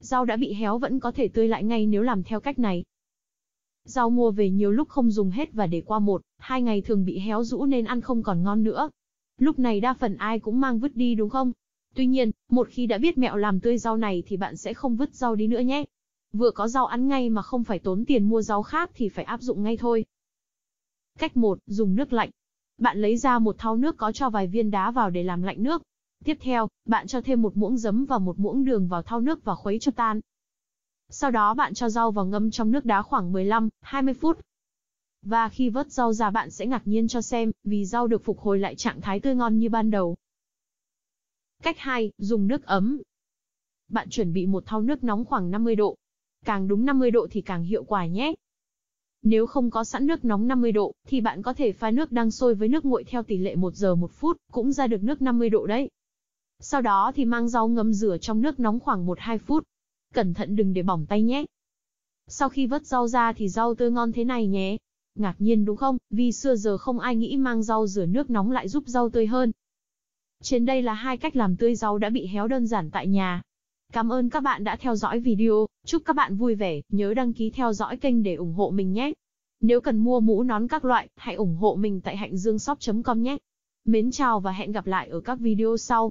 Rau đã bị héo vẫn có thể tươi lại ngay nếu làm theo cách này. Rau mua về nhiều lúc không dùng hết và để qua một, hai ngày thường bị héo rũ nên ăn không còn ngon nữa. Lúc này đa phần ai cũng mang vứt đi đúng không? Tuy nhiên, một khi đã biết mẹo làm tươi rau này thì bạn sẽ không vứt rau đi nữa nhé. Vừa có rau ăn ngay mà không phải tốn tiền mua rau khác thì phải áp dụng ngay thôi. Cách 1. Dùng nước lạnh. Bạn lấy ra một thau nước có cho vài viên đá vào để làm lạnh nước. Tiếp theo, bạn cho thêm một muỗng giấm và một muỗng đường vào thau nước và khuấy cho tan. Sau đó bạn cho rau vào ngâm trong nước đá khoảng 15-20 phút. Và khi vớt rau ra bạn sẽ ngạc nhiên cho xem, vì rau được phục hồi lại trạng thái tươi ngon như ban đầu. Cách 2, dùng nước ấm. Bạn chuẩn bị một thau nước nóng khoảng 50 độ. Càng đúng 50 độ thì càng hiệu quả nhé. Nếu không có sẵn nước nóng 50 độ, thì bạn có thể pha nước đang sôi với nước nguội theo tỷ lệ 1 giờ 1 phút, cũng ra được nước 50 độ đấy. Sau đó thì mang rau ngâm rửa trong nước nóng khoảng 1-2 phút. Cẩn thận đừng để bỏng tay nhé. Sau khi vớt rau ra thì rau tươi ngon thế này nhé. Ngạc nhiên đúng không, vì xưa giờ không ai nghĩ mang rau rửa nước nóng lại giúp rau tươi hơn. Trên đây là hai cách làm tươi rau đã bị héo đơn giản tại nhà. Cảm ơn các bạn đã theo dõi video, chúc các bạn vui vẻ, nhớ đăng ký theo dõi kênh để ủng hộ mình nhé. Nếu cần mua mũ nón các loại, hãy ủng hộ mình tại hạnhdươngshop.com nhé. Mến chào và hẹn gặp lại ở các video sau.